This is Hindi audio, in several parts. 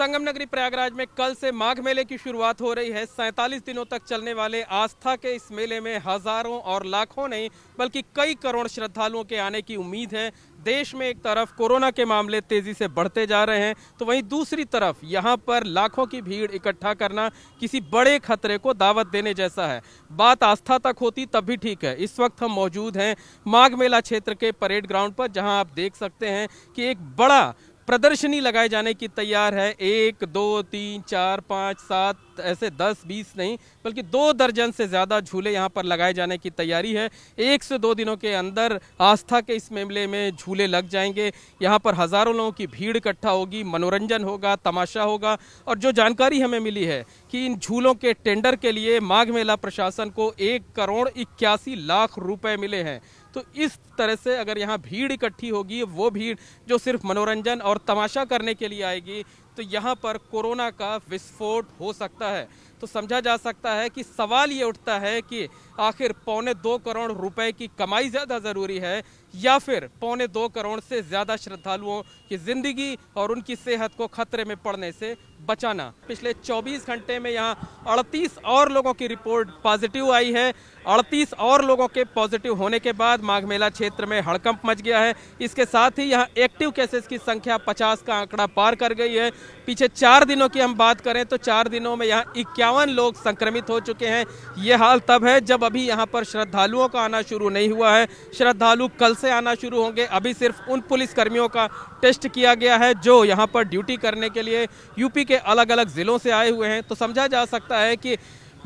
संगम नगरी प्रयागराज में कल से माघ मेले की शुरुआत हो रही है सैंतालीस दिनों तक चलने वाले आस्था के इस मेले में हजारों और लाखों नहीं बल्कि कई करोड़ श्रद्धालुओं के आने की उम्मीद है देश में एक तरफ कोरोना के मामले तेजी से बढ़ते जा रहे हैं तो वहीं दूसरी तरफ यहां पर लाखों की भीड़ इकट्ठा करना किसी बड़े खतरे को दावत देने जैसा है बात आस्था तक होती तब भी ठीक है इस वक्त हम मौजूद हैं माघ मेला क्षेत्र के परेड ग्राउंड पर जहां आप देख सकते हैं कि एक बड़ा प्रदर्शनी लगाए जाने की तैयार है एक दो तीन चार पाँच सात ऐसे दस बीस नहीं बल्कि दो दर्जन से ज़्यादा झूले यहाँ पर लगाए जाने की तैयारी है एक से दो दिनों के अंदर आस्था के इस मेले में झूले लग जाएंगे यहाँ पर हज़ारों लोगों की भीड़ इकट्ठा होगी मनोरंजन होगा तमाशा होगा और जो जानकारी हमें मिली है कि इन झूलों के टेंडर के लिए माघ मेला प्रशासन को एक करोड़ इक्यासी लाख रुपये मिले हैं तो इस तरह से अगर यहाँ भीड़ इकट्ठी होगी वो भीड़ जो सिर्फ मनोरंजन और तमाशा करने के लिए आएगी तो यहाँ पर कोरोना का विस्फोट हो सकता है तो समझा जा सकता है कि सवाल ये उठता है कि आखिर पौने दो करोड़ रुपए की कमाई ज़्यादा ज़रूरी है या फिर पौने दो करोड़ से ज़्यादा श्रद्धालुओं की ज़िंदगी और उनकी सेहत को खतरे में पड़ने से बचाना पिछले 24 घंटे में यहाँ 38 और लोगों की रिपोर्ट पॉजिटिव आई है 38 और लोगों के पॉजिटिव होने के बाद माघ मेला क्षेत्र में हड़कंप मच गया है इसके साथ ही यहाँ एक्टिव केसेस की संख्या 50 का आंकड़ा पार कर गई है पीछे चार दिनों की हम बात करें तो चार दिनों में यहाँ इक्यावन लोग संक्रमित हो चुके हैं ये हाल तब है जब अभी यहाँ पर श्रद्धालुओं का आना शुरू नहीं हुआ है श्रद्धालु कल से आना शुरू होंगे अभी सिर्फ उन पुलिसकर्मियों का टेस्ट किया गया है जो यहाँ पर ड्यूटी करने के लिए यूपी के अलग अलग ज़िलों से आए हुए हैं तो समझा जा सकता है कि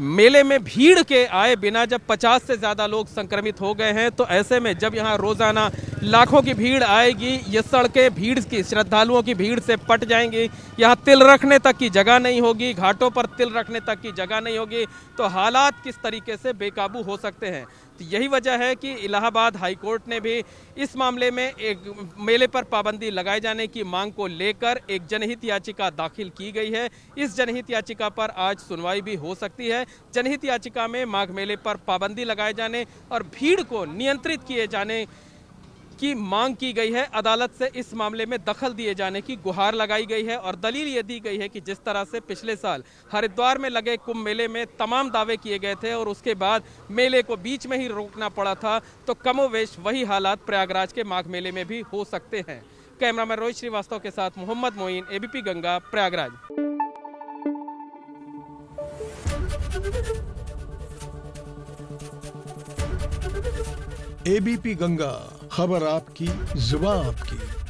मेले में भीड़ के आए बिना जब 50 से ज़्यादा लोग संक्रमित हो गए हैं तो ऐसे में जब यहाँ रोज़ाना लाखों की भीड़ आएगी ये सड़कें भीड़ की श्रद्धालुओं की भीड़ से पट जाएंगी यहाँ तिल रखने तक की जगह नहीं होगी घाटों पर तिल रखने तक की जगह नहीं होगी तो हालात किस तरीके से बेकाबू हो सकते हैं तो यही वजह है कि इलाहाबाद हाईकोर्ट ने भी इस मामले में एक मेले पर पाबंदी लगाए जाने की मांग को लेकर एक जनहित याचिका दाखिल की गई है इस जनहित याचिका पर आज सुनवाई भी हो सकती है जनहित याचिका में माघ मेले पर पाबंदी लगाए जाने और भीड़ को नियंत्रित किए जाने की मांग की गई है अदालत से इस मामले में दखल दिए जाने की गुहार लगाई गई है और दलील ये दी गई है कि जिस तरह से पिछले साल हरिद्वार में लगे कुंभ मेले में तमाम दावे किए गए थे और उसके बाद मेले को बीच में ही रोकना पड़ा था तो कमोवेश वही हालात प्रयागराज के माघ मेले में भी हो सकते हैं कैमरामैन रोहित श्रीवास्तव के साथ मोहम्मद मोइन एबीपी गंगा प्रयागराज एबीपी गंगा खबर आपकी जुबा आपकी